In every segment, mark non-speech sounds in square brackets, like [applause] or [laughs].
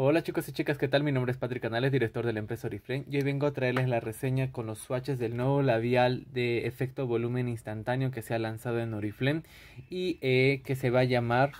Hola chicos y chicas, ¿qué tal? Mi nombre es Patrick Canales, director de la empresa Oriflame y hoy vengo a traerles la reseña con los swatches del nuevo labial de efecto volumen instantáneo que se ha lanzado en Oriflame y eh, que se va a llamar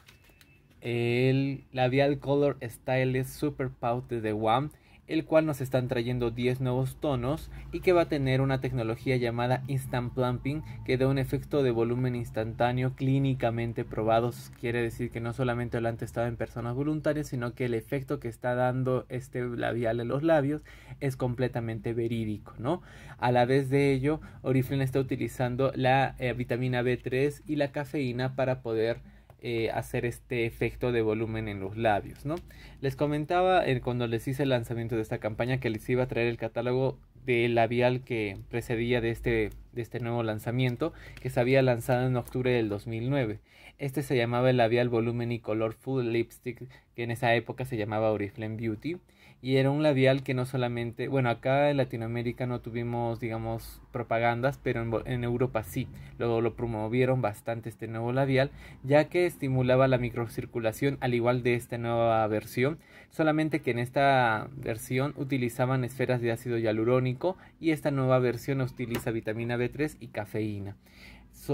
el labial Color Stylist Super Pout de The One el cual nos están trayendo 10 nuevos tonos y que va a tener una tecnología llamada Instant Plumping que da un efecto de volumen instantáneo clínicamente probado. Quiere decir que no solamente lo han testado en personas voluntarias, sino que el efecto que está dando este labial en los labios es completamente verídico, ¿no? A la vez de ello, Oriflame está utilizando la eh, vitamina B3 y la cafeína para poder eh, hacer este efecto de volumen en los labios, ¿no? Les comentaba eh, cuando les hice el lanzamiento de esta campaña que les iba a traer el catálogo de labial que precedía de este, de este nuevo lanzamiento que se había lanzado en octubre del 2009. Este se llamaba el labial volumen y color full lipstick que en esa época se llamaba Oriflame Beauty y era un labial que no solamente, bueno, acá en Latinoamérica no tuvimos, digamos, propagandas, pero en, Europa sí, lo, lo, promovieron bastante este nuevo labial, ya que estimulaba la microcirculación al igual de esta nueva versión, solamente que en esta versión utilizaban esferas de ácido hialurónico y esta nueva versión utiliza vitamina B3 y cafeína.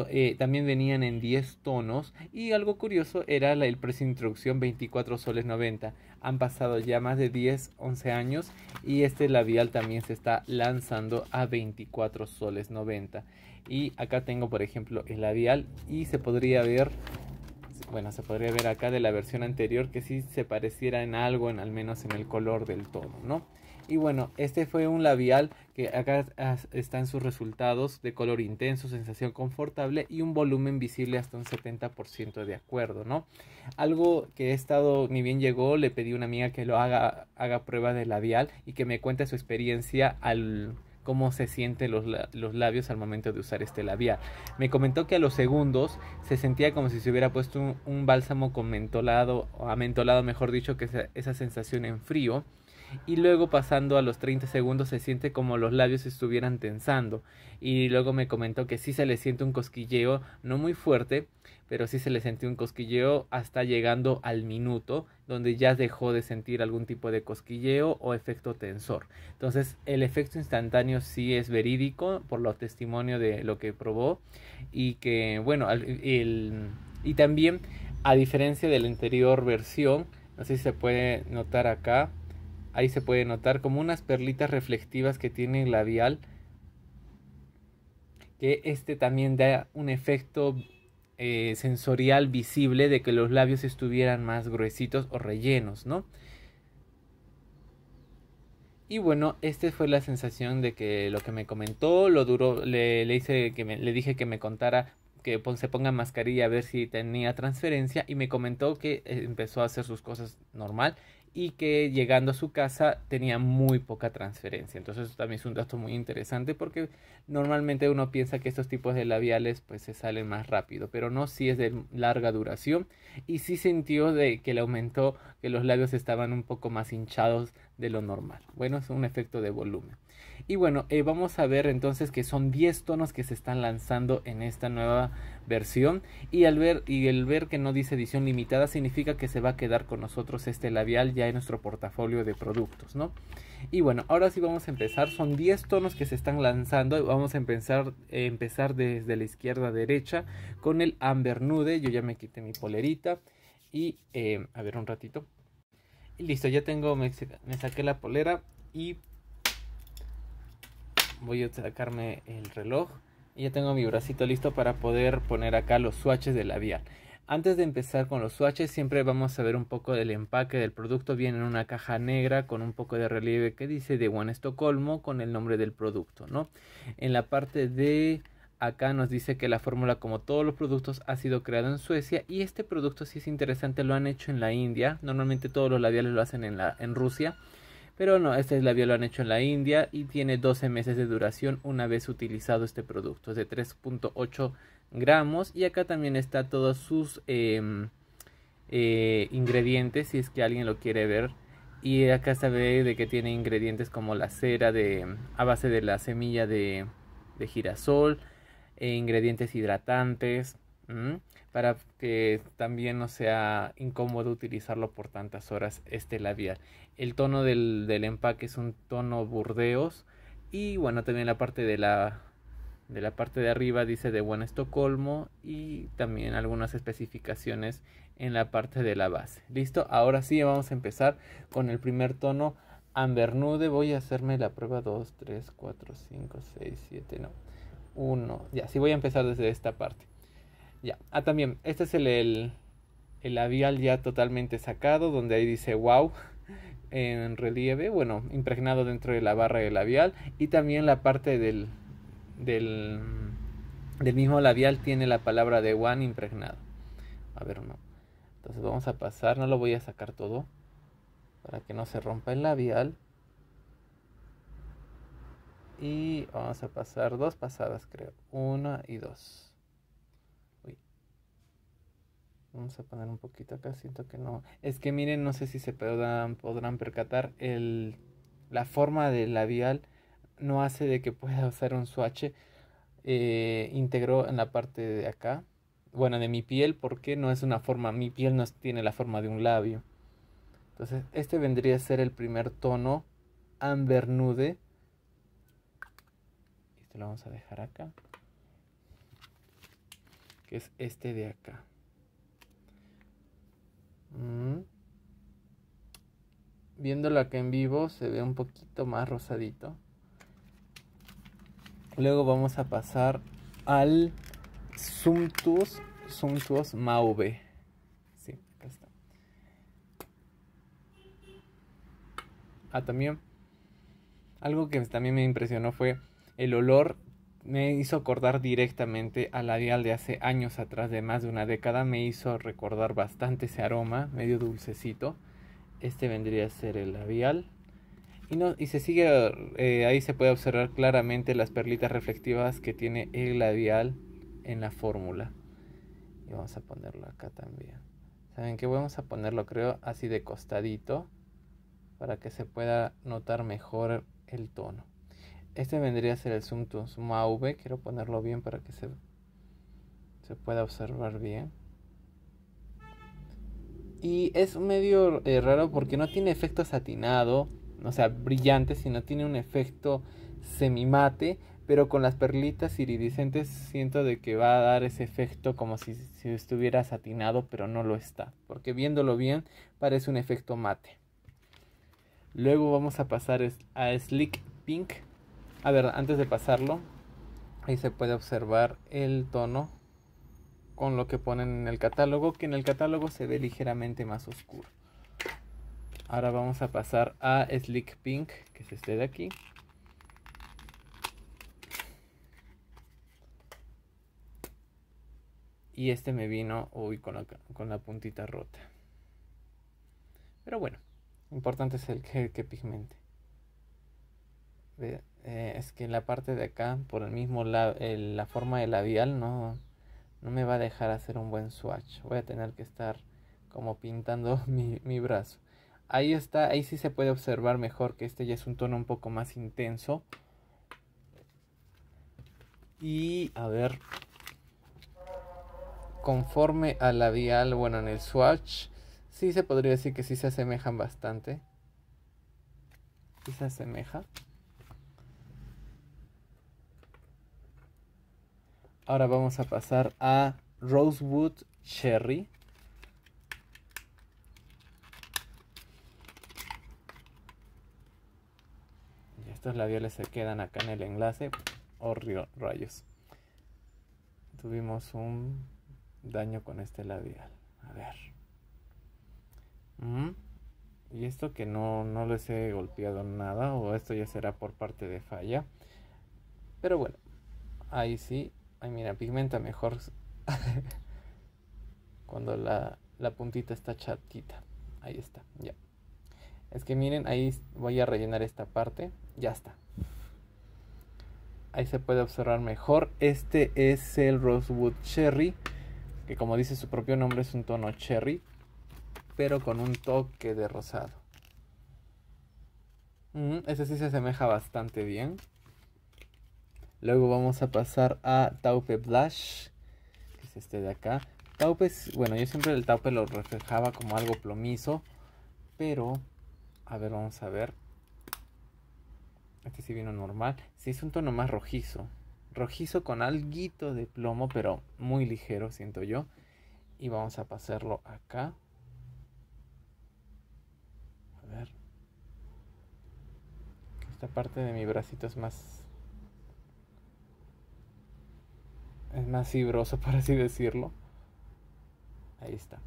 Eh, también venían en 10 tonos y algo curioso era el precio de introducción 24 soles 90. Han pasado ya más de 10, 11 años y este labial también se está lanzando a 24 soles 90. Y acá tengo por ejemplo el labial y se podría ver, bueno se podría ver acá de la versión anterior que sí se pareciera en algo, en, al menos en el color del tono, ¿no? Y bueno, este fue un labial que acá están sus resultados de color intenso, sensación confortable y un volumen visible hasta un 70% de acuerdo, ¿no? Algo que he estado, ni bien llegó, le pedí a una amiga que lo haga, haga prueba de labial y que me cuente su experiencia al cómo se sienten los, labios al momento de usar este labial. Me comentó que a los segundos se sentía como si se hubiera puesto un, bálsamo con mentolado, o amentolado mejor dicho, que esa sensación en frío y luego pasando a los 30 segundos se siente como los labios estuvieran tensando y luego me comentó que sí se le siente un cosquilleo, no muy fuerte, pero sí se le sentía un cosquilleo hasta llegando al minuto donde ya dejó de sentir algún tipo de cosquilleo o efecto tensor. Entonces el efecto instantáneo sí es verídico por lo testimonio de lo que probó y que bueno, y también a diferencia de la anterior versión, no sé si se puede notar acá, Ahí se puede notar como unas perlitas reflectivas que tiene el labial. Que este también da un efecto eh, sensorial visible de que los labios estuvieran más gruesitos o rellenos, ¿no? Y bueno, esta fue la sensación de que lo que me comentó, lo duro, le, hice que me, le dije que me contara que se ponga mascarilla a ver si tenía transferencia y me comentó que eh, empezó a hacer sus cosas normal y que llegando a su casa tenía muy poca transferencia. Entonces eso también es un dato muy interesante porque normalmente uno piensa que estos tipos de labiales pues se salen más rápido, pero no si es de larga duración y sí sintió de que le aumentó que los labios estaban un poco más hinchados de lo normal. Bueno, es un efecto de volumen. Y bueno, eh, vamos a ver entonces que son 10 tonos que se están lanzando en esta nueva versión. Y al ver, y el ver que no dice edición limitada, significa que se va a quedar con nosotros este labial ya en nuestro portafolio de productos, ¿no? Y bueno, ahora sí vamos a empezar. Son 10 tonos que se están lanzando. Vamos a empezar, eh, empezar desde la izquierda a derecha con el Amber Nude. Yo ya me quité mi polerita. Y eh, a ver un ratito. Y listo, ya tengo, me saqué la polera y voy a sacarme el reloj y ya tengo mi bracito listo para poder poner acá los swatches de labial. Antes de empezar con los swatches siempre vamos a ver un poco del empaque del producto. Viene en una caja negra con un poco de relieve que dice de One Estocolmo con el nombre del producto, ¿no? En la parte de acá nos dice que la fórmula como todos los productos ha sido creada en Suecia y este producto si es interesante, lo han hecho en la India. Normalmente todos los labiales lo hacen en, en Rusia pero no, este labio lo han hecho en la India y tiene 12 meses de duración una vez utilizado este producto. Es de 3.8 gramos y acá también está todos sus em, eh, ingredientes si es que alguien lo quiere ver. Y acá se ve de que tiene ingredientes como la cera de, a base de la semilla de, girasol, e ingredientes hidratantes para que también no sea incómodo utilizarlo por tantas horas este labial. El tono del, empaque es un tono burdeos y bueno, también la parte de la de la parte de arriba dice de buen Estocolmo y también algunas especificaciones en la parte de la base. Listo, ahora sí vamos a empezar con el primer tono Amber Nude. Voy a hacerme la prueba 2, 3, 4, 5, 6, 7, no, 1. Ya, sí voy a empezar desde esta parte. Ya. Ah, también, este es el, labial ya totalmente sacado, donde ahí dice wow [laughs] en relieve, bueno, impregnado dentro de la barra del labial. Y también la parte del, mismo labial tiene la palabra de one impregnado. A ver, no. Entonces vamos a pasar, no lo voy a sacar todo para que no se rompa el labial. Y vamos a pasar dos pasadas, creo. Una y dos. Vamos a poner un poquito acá, siento que no. Es que miren, no sé si se podrán, podrán percatar, la forma del labial no hace de que pueda [laughs] usar un swatch eh, en la parte de acá. Bueno, de mi piel, porque no es una forma, mi piel no tiene la forma de un labio. Entonces, este vendría a ser el primer tono amber nude. Esto lo vamos a dejar acá. Que es este de acá. Mm. Viéndolo acá en vivo se ve un poquito más rosadito. Luego vamos a pasar al Suntus Sumptuous Mauve. Sí, acá está. Ah, también. Algo que también me impresionó fue el olor me hizo acordar directamente al labial de hace años atrás, de más de una década, me hizo recordar bastante ese aroma, medio dulcecito. Este vendría a ser el labial. Y, no, y se sigue, eh, ahí se puede observar claramente las perlitas reflectivas que tiene el labial en la fórmula. Y vamos a ponerlo acá también. ¿Saben qué? Vamos a ponerlo, creo, así de costadito para que se pueda notar mejor el tono. Este vendría a ser el zoom to zoom Quiero ponerlo bien para que se, se pueda observar bien. Y es medio eh, raro porque no tiene efecto satinado, o sea, brillante, sino tiene un efecto semi-mate. pero con las perlitas iridiscentes siento de que va a dar ese efecto como si, si, estuviera satinado, pero no lo está, porque viéndolo bien parece un efecto mate. Luego vamos a pasar a Slick Pink, a ver, antes de pasarlo, ahí se puede observar el tono con lo que ponen en el catálogo, que en el catálogo se ve ligeramente más oscuro. Ahora vamos a pasar a Slick Pink, que es este de aquí. Y este me vino, hoy con la, con la puntita rota. Pero bueno, importante es el que pigmente. Eh, eh, es que la parte de acá, por el mismo lado, la forma de labial, no, no me va a dejar hacer un buen swatch. Voy a tener que estar como pintando [laughs] mi, brazo. Ahí está, ahí sí se puede observar mejor que este ya es un tono un poco más intenso. Y a ver, conforme al labial, bueno, en el swatch, sí se podría decir que sí se asemejan bastante. Si se asemeja. Ahora vamos a pasar a Rosewood Cherry. Y estos labiales se quedan acá en el enlace. Oh, rayos. Tuvimos un daño con este labial. A ver. Mm. Y esto que no, no les he golpeado nada. O esto ya será por parte de falla. Pero bueno. Ahí sí Ay, mira, pigmenta mejor [laughs] cuando la, puntita está chatita. Ahí está, ya. Es que miren, ahí voy a rellenar esta parte. Ya está. Ahí se puede observar mejor. Este es el Rosewood Cherry. Que como dice su propio nombre es un tono cherry. Pero con un toque de rosado. Mm, ese sí se asemeja bastante bien. Luego vamos a pasar a Taupe Blush, que es este de acá. Taupe, bueno, yo siempre el taupe lo reflejaba como algo plomizo, pero, a ver, vamos a ver. Este sí vino normal. Sí, es un tono más rojizo. Rojizo con alguito de plomo, pero muy ligero, siento yo. Y vamos a pasarlo acá. A ver. Esta parte de mi bracito es más es más fibroso, [laughs] por así decirlo. Ahí está.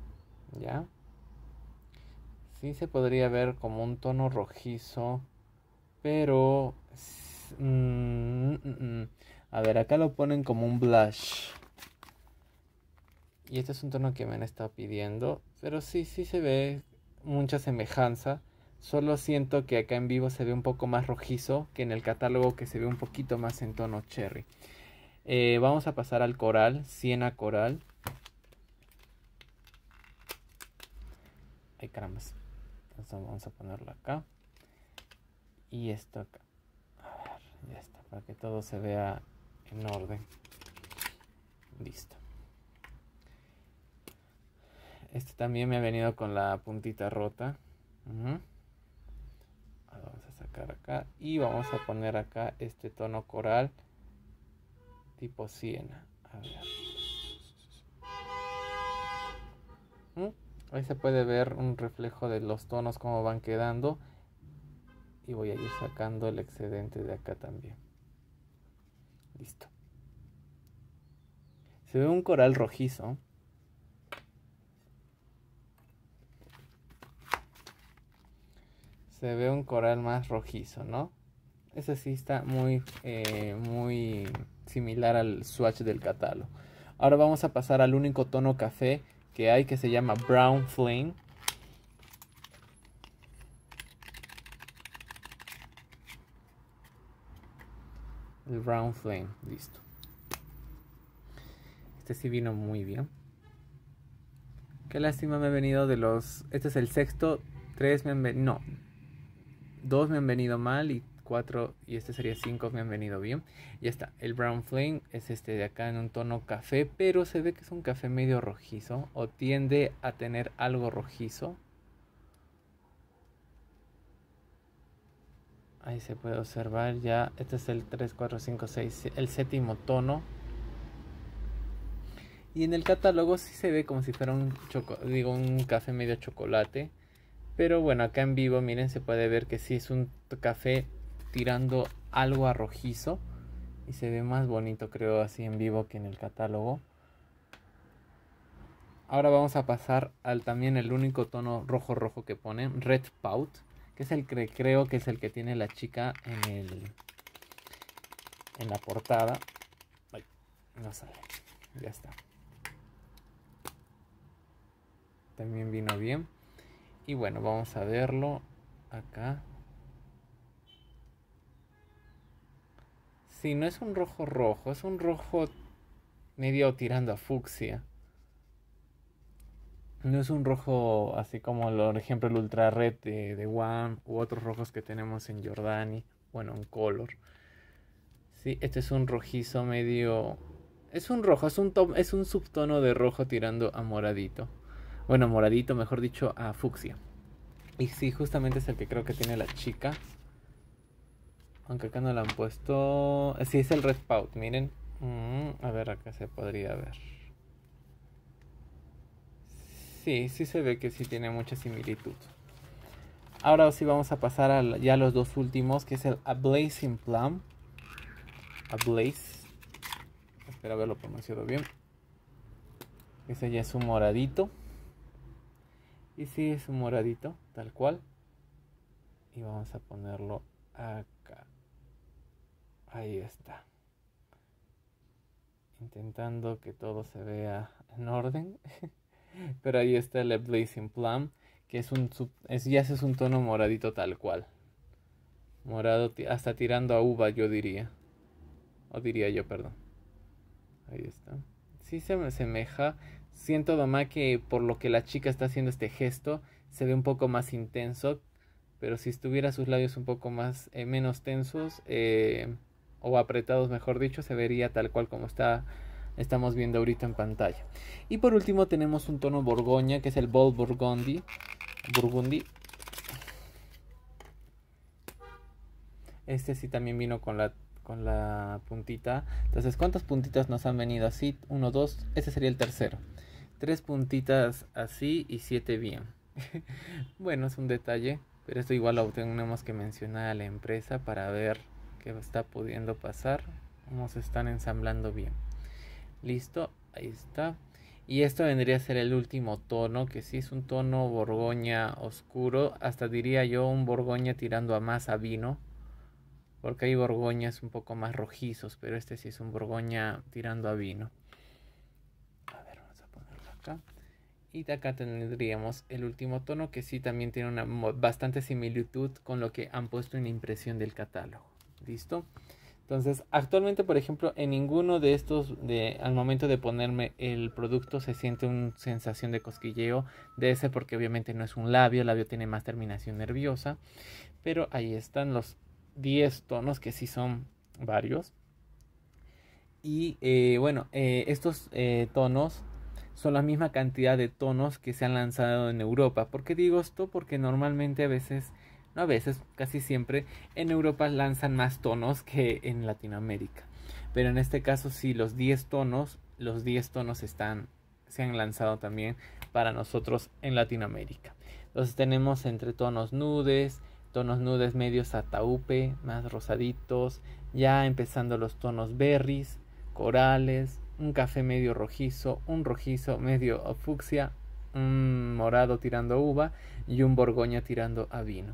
¿Ya? Sí se podría ver como un tono rojizo, pero... Mm, mm, mm. A ver, acá lo ponen como un blush. Y este es un tono que me han estado pidiendo, pero sí, sí se ve mucha semejanza. Solo siento que acá en vivo se ve un poco más rojizo que en el catálogo que se ve un poquito más en tono cherry. Eh, vamos a pasar al coral, siena coral. Hay caramba. Entonces vamos a ponerlo acá. Y esto acá. A ver, ya está, para que todo se vea en orden. Listo. Este también me ha venido con la puntita rota. vamos a sacar acá. Y vamos a poner acá este tono coral tipo Siena. A ver. ¿Mm? Ahí se puede ver un reflejo de los tonos como van quedando. Y voy a ir sacando el excedente de acá también. Listo. Se ve un coral rojizo. Se ve un coral más rojizo, ¿no? Ese sí está muy, eh, muy similar al swatch del catálogo. Ahora vamos a pasar al único tono café que hay que se llama Brown Flame. El Brown Flame, listo. Este sí vino muy bien. Qué lástima me ha venido de los... Este es el sexto, tres me han venido... No. Dos me han venido mal y 4 y este sería 5 me han venido bien. Ya está, el brown flame es este de acá en un tono café, pero se ve que es un café medio rojizo o tiende a tener algo rojizo. Ahí se puede observar ya, este es el 3, 4, 5, 6, el séptimo tono. Y en el catálogo sí se ve como si fuera un, digo, un café medio chocolate. Pero bueno, acá en vivo, miren, se puede ver que sí es un café tirando algo a rojizo y se ve más bonito creo así en vivo que en el catálogo. Ahora vamos a pasar al también el único tono rojo rojo que ponen, Red Pout, que es el que creo que es el que tiene la chica en el en la portada. no sale. Ya está. También vino bien. Y bueno, vamos a verlo acá. Sí, no es un rojo rojo, es un rojo medio tirando a fucsia. No es un rojo así como, por ejemplo, el Ultra Red de, de One u otros rojos que tenemos en Jordani, bueno, en Color. Sí, este es un rojizo medio... Es un rojo, es un, es un subtono de rojo tirando a moradito. Bueno, moradito, mejor dicho, a fucsia. Y sí, justamente es el que creo que tiene la chica aunque acá no la han puesto. Sí, es el Red Respawn, miren. Mm, a ver, acá se podría ver. Sí, sí se ve que sí tiene mucha similitud. Ahora sí vamos a pasar a ya a los dos últimos, que es el ablazing Plum. A Espero haberlo pronunciado bien. Ese ya es un moradito. Y sí, es un moradito, tal cual. Y vamos a ponerlo acá. Ahí está. Intentando que todo se vea en orden. [laughs] Pero ahí está el Blazing Plum, que es un ya es un tono moradito tal cual. Morado hasta tirando a uva, yo diría. O diría yo, perdón. Ahí está. Sí se me asemeja. Siento, Doma, que por lo que la chica está haciendo este gesto, se ve un poco más intenso. Pero si estuviera sus labios un poco más eh, menos tensos, eh, o apretados mejor dicho, se vería tal cual como está estamos viendo ahorita en pantalla. Y por último tenemos un tono borgoña que es el Bold Burgundy. Burgundy. Este sí también vino con la con la puntita. Entonces, ¿cuántas puntitas nos han venido así? Uno, dos, este sería el tercero. Tres puntitas así y siete bien. [laughs] bueno, es un detalle, pero esto igual lo tenemos que mencionar a la empresa para ver está pudiendo pasar. como se están ensamblando bien. Listo, ahí está. Y esto vendría a ser el último tono, que si es un tono borgoña oscuro, hasta diría yo un borgoña tirando a más a vino, porque hay borgoñas un poco más rojizos, pero este sí es un borgoña tirando a vino. A ver, vamos a ponerlo acá. Y de acá tendríamos el último tono, que sí también tiene una bastante similitud con lo que han puesto en la impresión del catálogo. ¿Listo? Entonces, actualmente, por ejemplo, en ninguno de estos, de, al momento de ponerme el producto, se siente una sensación de cosquilleo de ese, porque obviamente no es un labio, el labio tiene más terminación nerviosa. Pero ahí están los 10 tonos, que sí son varios. Y eh, bueno, eh, estos eh, tonos son la misma cantidad de tonos que se han lanzado en Europa. porque digo esto? Porque normalmente a veces a veces, casi siempre, en Europa lanzan más tonos que en Latinoamérica. Pero en este caso sí, los 10 tonos, los 10 tonos están, se han lanzado también para nosotros en Latinoamérica. Entonces tenemos entre tonos nudes, tonos nudes medios ataupe, más rosaditos, ya empezando los tonos berries, corales, un café medio rojizo, un rojizo medio fucsia, un morado tirando uva y un borgoña tirando a vino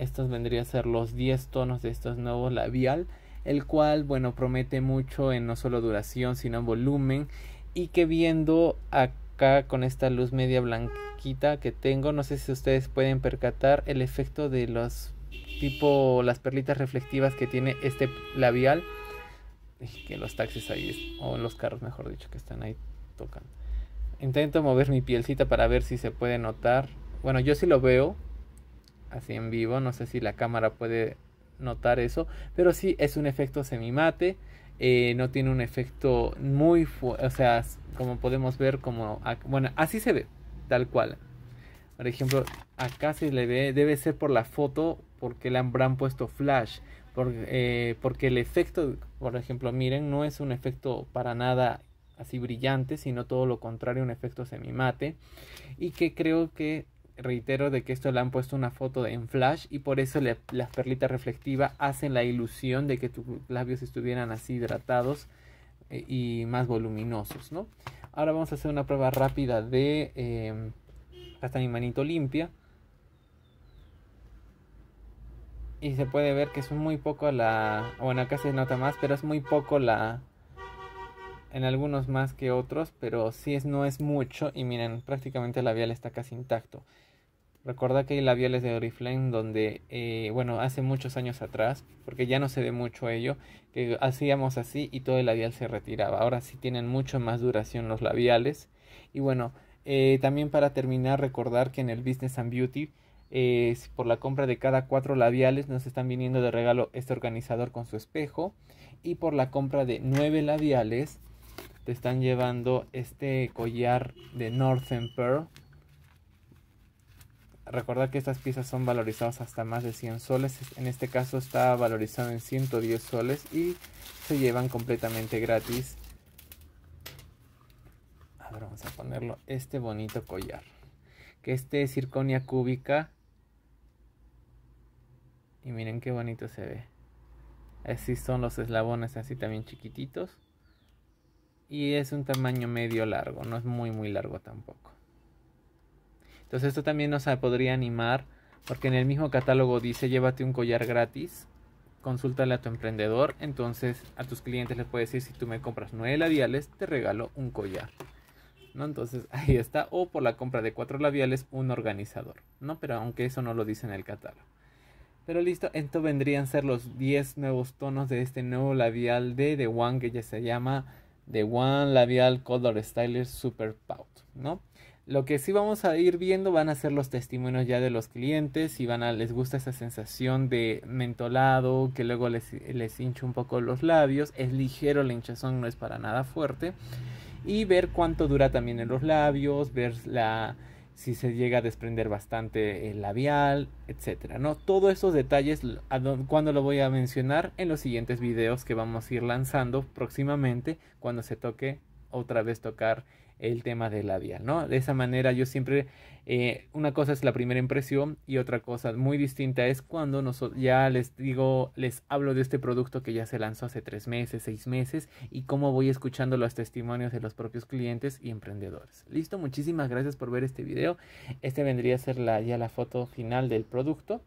estos vendrían a ser los 10 tonos de estos nuevos labial, el cual, bueno, promete mucho en no solo duración, sino en volumen y que viendo acá con esta luz media blanquita que tengo, no sé si ustedes pueden percatar el efecto de los tipo las perlitas reflectivas que tiene este labial que los taxis ahí o los carros mejor dicho que están ahí tocan intento mover mi pielcita para ver si se puede notar bueno yo sí lo veo así en vivo. No sé si la cámara puede notar eso. Pero sí es un efecto semimate. mate eh, no tiene un efecto muy fuerte. O sea, como podemos ver, como... Bueno, así se ve, tal cual. Por ejemplo, acá se le ve, debe ser por la foto, porque le han puesto flash. Porque, eh, porque el efecto, por ejemplo, miren, no es un efecto para nada así brillante, sino todo lo contrario, un efecto semimate. Y que creo que reitero de que esto le han puesto una foto en flash y por eso las perlitas reflectivas hacen la ilusión de que tus labios estuvieran así hidratados eh, y más voluminosos, ¿no? Ahora vamos a hacer una prueba rápida de eh, hasta mi manito limpia. Y se puede ver que es muy poco la... Bueno, acá se nota más, pero es muy poco la... En algunos más que otros, pero sí es, no es mucho. Y miren, prácticamente el labial está casi intacto. Recuerda que hay labiales de Oriflame donde, eh, bueno, hace muchos años atrás, porque ya no se ve mucho ello, que hacíamos así y todo el labial se retiraba. Ahora sí tienen mucho más duración los labiales. Y bueno, eh, también para terminar, recordar que en el Business and Beauty, eh, por la compra de cada cuatro labiales, nos están viniendo de regalo este organizador con su espejo. Y por la compra de nueve labiales, te están llevando este collar de Northern Pearl Recordar que estas piezas son valorizadas hasta más de 100 soles. En este caso está valorizado en 110 soles y se llevan completamente gratis. Ahora vamos a ponerlo este bonito collar. Que este es circonia cúbica. Y miren qué bonito se ve. Así son los eslabones, así también chiquititos. Y es un tamaño medio largo, no es muy muy largo tampoco. Entonces esto también nos podría animar porque en el mismo catálogo dice llévate un collar gratis, consultale a tu emprendedor, entonces a tus clientes les puedes decir si tú me compras nueve labiales te regalo un collar. ¿No? Entonces [laughs] ahí está, o por la compra de cuatro labiales un organizador, ¿no? Pero aunque eso no lo dice en el catálogo. Pero listo, esto vendrían a ser los 10 nuevos tonos de este nuevo labial de The One que ya se llama The One Labial Color Styler Super Pout, ¿no? Lo que sí vamos a ir viendo van a ser los testimonios ya de los clientes, si van a, les gusta esa sensación de mentolado, que luego les, les hincha un poco los labios, es ligero la hinchazón, no es para nada fuerte. Y ver cuánto dura también en los labios, ver la, si se llega a desprender bastante el labial, etcétera, ¿no? Todos esos detalles, cuando lo voy a mencionar en los siguientes videos que vamos a ir lanzando próximamente, cuando se toque otra vez tocar el tema de la vía, ¿no? De esa manera yo siempre, eh, una cosa es la primera impresión y otra cosa muy distinta es cuando nosotros ya les digo, les hablo de este producto que ya se lanzó hace tres meses, seis meses y cómo voy escuchando los testimonios de los propios clientes y emprendedores. Listo, muchísimas gracias por ver este video. Este vendría a ser la, ya la foto final del producto.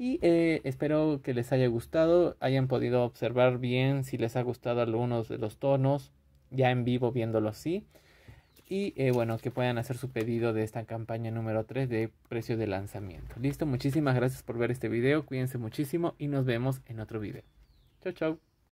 Y eh, espero que les haya gustado, hayan podido observar bien si les ha gustado algunos de los tonos, ya en vivo viéndolo así y eh, bueno, que puedan hacer su pedido de esta campaña número 3 de precio de lanzamiento. Listo, muchísimas gracias por ver este video, cuídense muchísimo y nos vemos en otro video. Chau, chau.